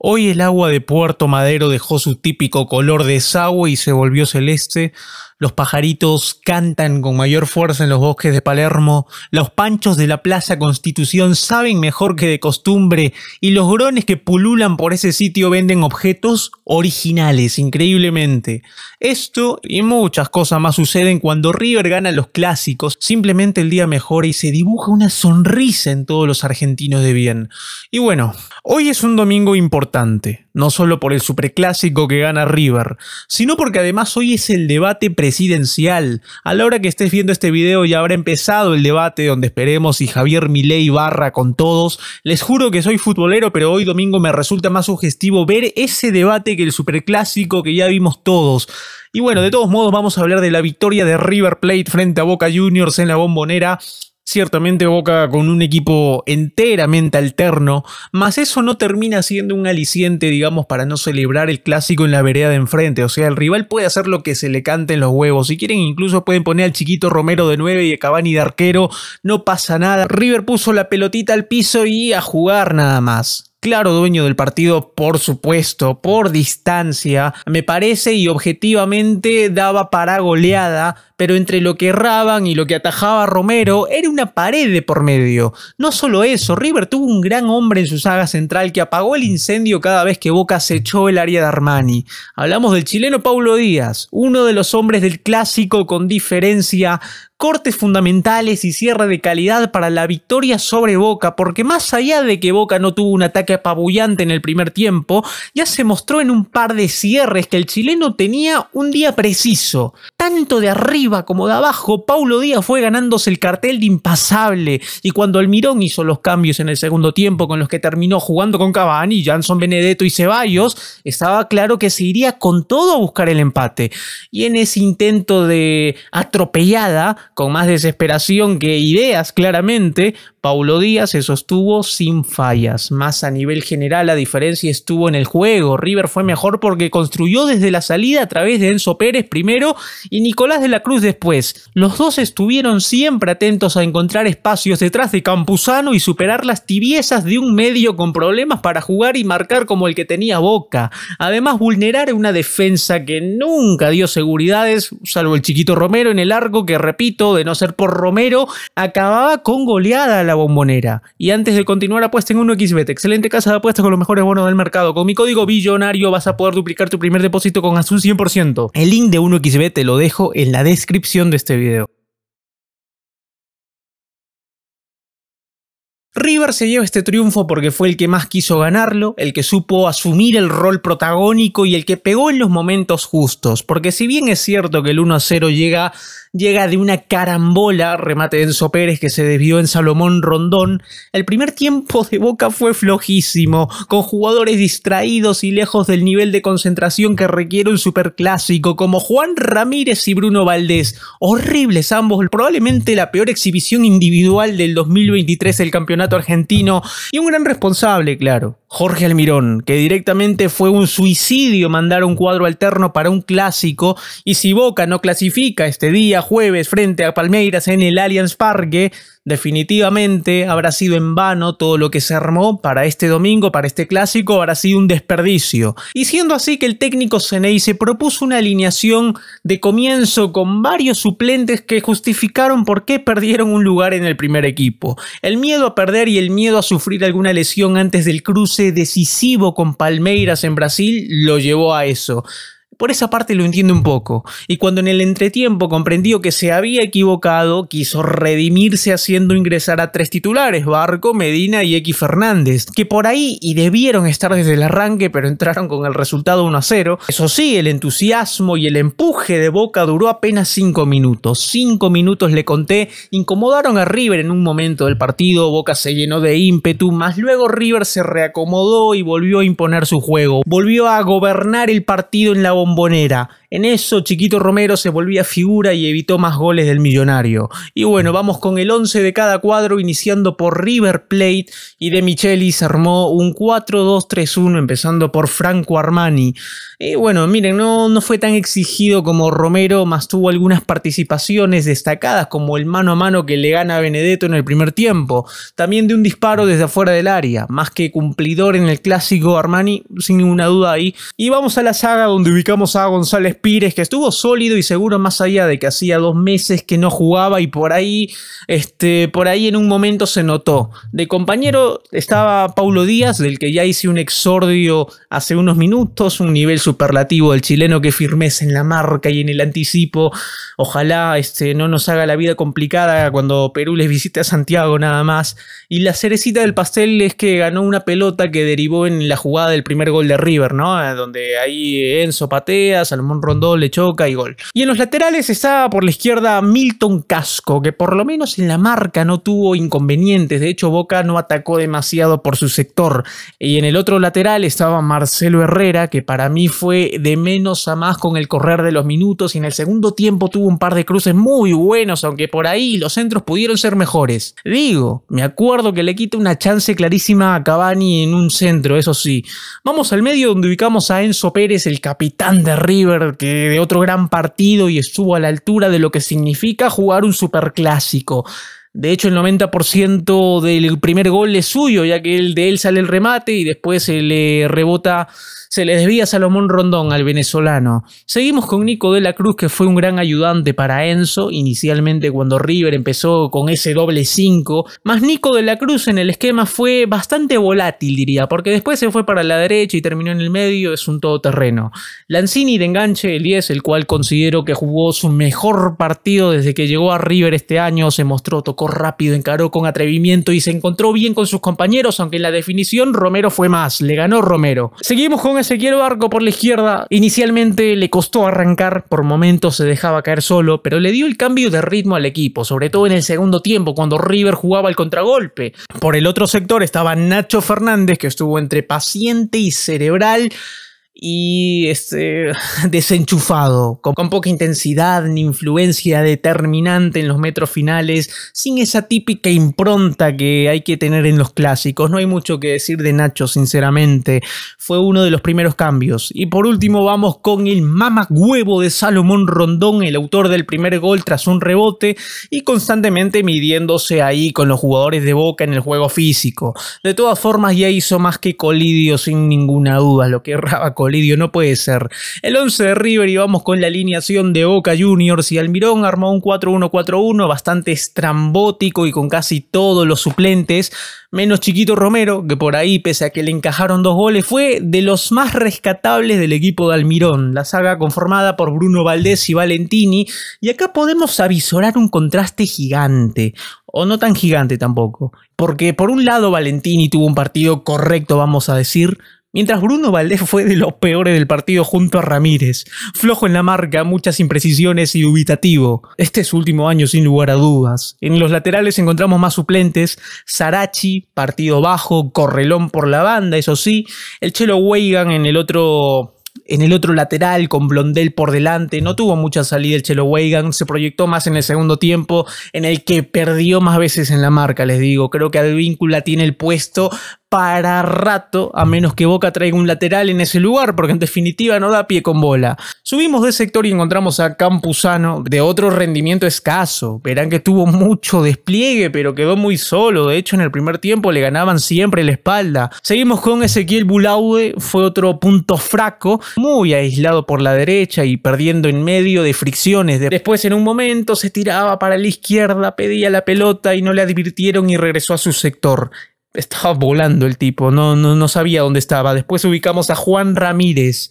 Hoy el agua de Puerto Madero dejó su típico color de desagüe y se volvió celeste, los pajaritos cantan con mayor fuerza en los bosques de Palermo, los panchos de la Plaza Constitución saben mejor que de costumbre y los grones que pululan por ese sitio venden objetos originales, increíblemente. Esto y muchas cosas más suceden cuando River gana los clásicos, simplemente el día mejora y se dibuja una sonrisa en todos los argentinos de bien. Y bueno, hoy es un domingo importante no solo por el superclásico que gana River, sino porque además hoy es el debate presidencial. A la hora que estés viendo este video ya habrá empezado el debate donde esperemos si Javier Milei barra con todos. Les juro que soy futbolero, pero hoy domingo me resulta más sugestivo ver ese debate que el superclásico que ya vimos todos. Y bueno, de todos modos vamos a hablar de la victoria de River Plate frente a Boca Juniors en la bombonera. Ciertamente Boca con un equipo enteramente alterno, mas eso no termina siendo un aliciente, digamos, para no celebrar el clásico en la vereda de enfrente. O sea, el rival puede hacer lo que se le cante en los huevos. Si quieren, incluso pueden poner al chiquito Romero de 9 y a Cavani de arquero. No pasa nada. River puso la pelotita al piso y a jugar nada más claro dueño del partido, por supuesto, por distancia, me parece y objetivamente daba para goleada, pero entre lo que erraban y lo que atajaba Romero era una pared de por medio. No solo eso, River tuvo un gran hombre en su saga central que apagó el incendio cada vez que Boca se echó el área de Armani. Hablamos del chileno Paulo Díaz, uno de los hombres del clásico con diferencia cortes fundamentales y cierre de calidad para la victoria sobre Boca, porque más allá de que Boca no tuvo un ataque apabullante en el primer tiempo, ya se mostró en un par de cierres que el chileno tenía un día preciso. Tanto de arriba como de abajo, Paulo Díaz fue ganándose el cartel de impasable, y cuando Almirón hizo los cambios en el segundo tiempo con los que terminó jugando con Cavani, Janson Benedetto y Ceballos, estaba claro que se iría con todo a buscar el empate. Y en ese intento de atropellada, con más desesperación que ideas, claramente, Paulo Díaz se sostuvo sin fallas. Más a nivel general, la diferencia estuvo en el juego. River fue mejor porque construyó desde la salida a través de Enzo Pérez primero y Nicolás de la Cruz después. Los dos estuvieron siempre atentos a encontrar espacios detrás de Campuzano y superar las tibiezas de un medio con problemas para jugar y marcar como el que tenía Boca. Además, vulnerar una defensa que nunca dio seguridades, salvo el chiquito Romero en el arco que, repito, de no ser por Romero, acababa con goleada la bombonera. Y antes de continuar, apuesta en 1xbet, excelente casa de apuestas con los mejores bonos del mercado. Con mi código billonario vas a poder duplicar tu primer depósito con hasta un 100%. El link de 1xbet te lo dejo en la descripción de este video. River se dio este triunfo porque fue el que más quiso ganarlo, el que supo asumir el rol protagónico y el que pegó en los momentos justos, porque si bien es cierto que el 1-0 llega, llega de una carambola, remate de Enzo Pérez que se desvió en Salomón Rondón, el primer tiempo de Boca fue flojísimo, con jugadores distraídos y lejos del nivel de concentración que requiere un superclásico, como Juan Ramírez y Bruno Valdés, horribles ambos, probablemente la peor exhibición individual del 2023 del campeonato argentino y un gran responsable, claro, Jorge Almirón, que directamente fue un suicidio mandar un cuadro alterno para un clásico y si Boca no clasifica este día jueves frente a Palmeiras en el Allianz Parque, Definitivamente habrá sido en vano todo lo que se armó para este domingo, para este clásico, habrá sido un desperdicio. Y siendo así que el técnico Ceney se propuso una alineación de comienzo con varios suplentes que justificaron por qué perdieron un lugar en el primer equipo. El miedo a perder y el miedo a sufrir alguna lesión antes del cruce decisivo con Palmeiras en Brasil lo llevó a eso. Por esa parte lo entiendo un poco. Y cuando en el entretiempo comprendió que se había equivocado, quiso redimirse haciendo ingresar a tres titulares, Barco, Medina y X Fernández, que por ahí y debieron estar desde el arranque, pero entraron con el resultado 1 a 0. Eso sí, el entusiasmo y el empuje de Boca duró apenas 5 minutos. 5 minutos le conté, incomodaron a River en un momento del partido, Boca se llenó de ímpetu, más luego River se reacomodó y volvió a imponer su juego. Volvió a gobernar el partido en la bomba bombonera en eso, Chiquito Romero se volvía figura y evitó más goles del millonario. Y bueno, vamos con el 11 de cada cuadro, iniciando por River Plate, y de Michelis armó un 4-2-3-1, empezando por Franco Armani. Y bueno, miren, no, no fue tan exigido como Romero, más tuvo algunas participaciones destacadas, como el mano a mano que le gana a Benedetto en el primer tiempo. También de un disparo desde afuera del área, más que cumplidor en el clásico Armani, sin ninguna duda ahí. Y vamos a la saga donde ubicamos a González Pires, que estuvo sólido y seguro más allá de que hacía dos meses que no jugaba y por ahí, este, por ahí en un momento se notó. De compañero estaba Paulo Díaz, del que ya hice un exordio hace unos minutos, un nivel superlativo del chileno que firmes en la marca y en el anticipo. Ojalá este, no nos haga la vida complicada cuando Perú les visite a Santiago nada más. Y la cerecita del pastel es que ganó una pelota que derivó en la jugada del primer gol de River, ¿no? Donde ahí Enzo patea, Salomón Rondó le choca y gol. Y en los laterales estaba por la izquierda Milton Casco, que por lo menos en la marca no tuvo inconvenientes. De hecho, Boca no atacó demasiado por su sector. Y en el otro lateral estaba Marcelo Herrera, que para mí fue de menos a más con el correr de los minutos. Y en el segundo tiempo tuvo un par de cruces muy buenos, aunque por ahí los centros pudieron ser mejores. Digo, me acuerdo que le quita una chance clarísima a Cavani en un centro, eso sí. Vamos al medio donde ubicamos a Enzo Pérez, el capitán de River, de otro gran partido y estuvo a la altura de lo que significa jugar un superclásico. De hecho, el 90% del primer gol es suyo, ya que el de él sale el remate y después se le rebota se le desvía Salomón Rondón al venezolano. Seguimos con Nico de la Cruz, que fue un gran ayudante para Enzo inicialmente cuando River empezó con ese doble 5. Más Nico de la Cruz en el esquema fue bastante volátil, diría, porque después se fue para la derecha y terminó en el medio, es un todoterreno. Lanzini de enganche, el 10, el cual considero que jugó su mejor partido desde que llegó a River este año, se mostró, tocó rápido, encaró con atrevimiento y se encontró bien con sus compañeros, aunque en la definición Romero fue más, le ganó Romero. Seguimos con Ezequiel Barco por la izquierda. Inicialmente le costó arrancar, por momentos se dejaba caer solo, pero le dio el cambio de ritmo al equipo, sobre todo en el segundo tiempo, cuando River jugaba el contragolpe. Por el otro sector estaba Nacho Fernández, que estuvo entre paciente y cerebral y este, desenchufado, con, poca intensidad ni influencia determinante en los metros finales, sin esa típica impronta que hay que tener en los clásicos. No hay mucho que decir de Nacho, sinceramente. Fue uno de los primeros cambios. Y por último vamos con el mama huevo de Salomón Rondón, el autor del primer gol tras un rebote y constantemente midiéndose ahí con los jugadores de Boca en el juego físico. De todas formas ya hizo más que Colidio sin ninguna duda, lo que erraba con Lidio no puede ser. El 11 de River y vamos con la alineación de Boca Juniors y Almirón armó un 4-1-4-1 bastante estrambótico y con casi todos los suplentes, menos Chiquito Romero, que por ahí, pese a que le encajaron dos goles, fue de los más rescatables del equipo de Almirón. La saga conformada por Bruno Valdés y Valentini, y acá podemos avisorar un contraste gigante o no tan gigante tampoco. Porque por un lado Valentini tuvo un partido correcto, vamos a decir, Mientras Bruno Valdés fue de los peores del partido junto a Ramírez, flojo en la marca, muchas imprecisiones y dubitativo. Este es su último año sin lugar a dudas. En los laterales encontramos más suplentes, Sarachi, partido bajo, Correlón por la banda, eso sí, el Chelo Weigan en el otro en el otro lateral con Blondel por delante. No tuvo mucha salida el Chelo Weigan, se proyectó más en el segundo tiempo, en el que perdió más veces en la marca, les digo. Creo que Advíncula tiene el puesto, para rato, a menos que Boca traiga un lateral en ese lugar, porque en definitiva no da pie con bola. Subimos de sector y encontramos a Campuzano, de otro rendimiento escaso. Verán que tuvo mucho despliegue, pero quedó muy solo. De hecho, en el primer tiempo le ganaban siempre la espalda. Seguimos con Ezequiel Bulaude, fue otro punto fraco, muy aislado por la derecha y perdiendo en medio de fricciones. Después, en un momento, se tiraba para la izquierda, pedía la pelota y no le advirtieron y regresó a su sector estaba volando el tipo, no, no, sabía dónde estaba. Después ubicamos a Juan Ramírez.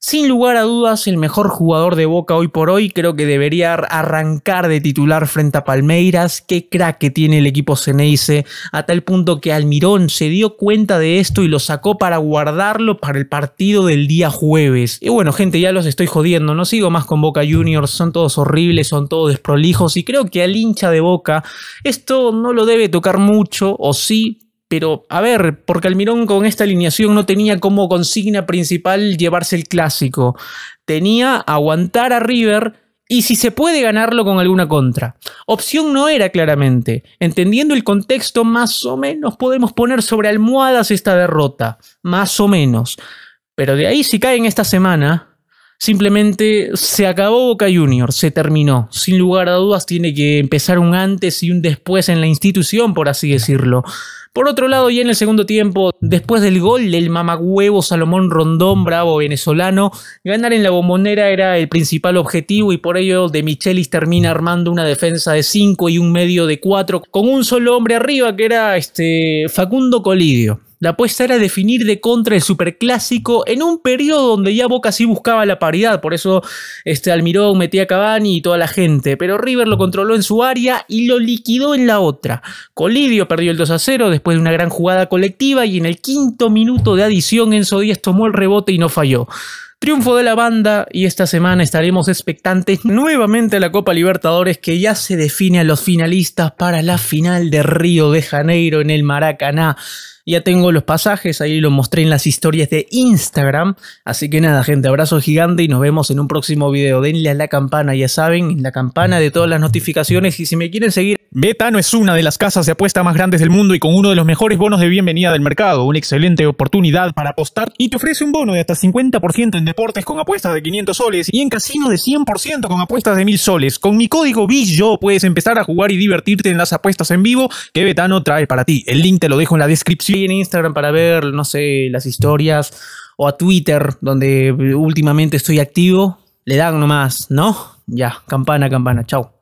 Sin lugar a dudas, el mejor jugador de Boca hoy por hoy creo que debería arrancar de titular frente a Palmeiras. Qué crack que tiene el equipo Ceneice, a tal punto que Almirón se dio cuenta de esto y lo sacó para guardarlo para el partido del día jueves. Y bueno, gente, ya los estoy jodiendo, no sigo más con Boca Juniors, son todos horribles, son todos desprolijos y creo que al hincha de Boca esto no lo debe tocar mucho, o sí, pero, a ver, porque Almirón con esta alineación no tenía como consigna principal llevarse el clásico. Tenía aguantar a River y si se puede ganarlo con alguna contra. Opción no era claramente. Entendiendo el contexto, más o menos podemos poner sobre almohadas esta derrota. Más o menos. Pero de ahí si caen esta semana, Simplemente se acabó Boca Juniors, se terminó. Sin lugar a dudas tiene que empezar un antes y un después en la institución, por así decirlo. Por otro lado, ya en el segundo tiempo, después del gol del mamagüevo Salomón Rondón, bravo venezolano, ganar en la bombonera era el principal objetivo y por ello De Michelis termina armando una defensa de 5 y un medio de 4 con un solo hombre arriba que era este Facundo Colidio. La apuesta era definir de contra el superclásico en un periodo donde ya Boca sí buscaba la paridad, por eso este Almirón metía a Cavani y toda la gente, pero River lo controló en su área y lo liquidó en la otra. Colidio perdió el 2 a 0 después de una gran jugada colectiva y en el quinto minuto de adición Enzo Díaz tomó el rebote y no falló. Triunfo de la banda y esta semana estaremos expectantes nuevamente a la Copa Libertadores que ya se define a los finalistas para la final de Río de Janeiro en el Maracaná. Ya tengo los pasajes, ahí los mostré en las historias de Instagram. Así que nada, gente, abrazo gigante y nos vemos en un próximo video. Denle a la campana, ya saben, la campana de todas las notificaciones. Y si me quieren seguir... Betano es una de las casas de apuesta más grandes del mundo y con uno de los mejores bonos de bienvenida del mercado. Una excelente oportunidad para apostar y te ofrece un bono de hasta 50% en deportes con apuestas de 500 soles y en casino de 100% con apuestas de 1000 soles. Con mi código BILLO puedes empezar a jugar y divertirte en las apuestas en vivo que Betano trae para ti. El link te lo dejo en la descripción en Instagram para ver, no sé, las historias o a Twitter, donde últimamente estoy activo, le dan nomás, ¿no? Ya, campana, campana, chao.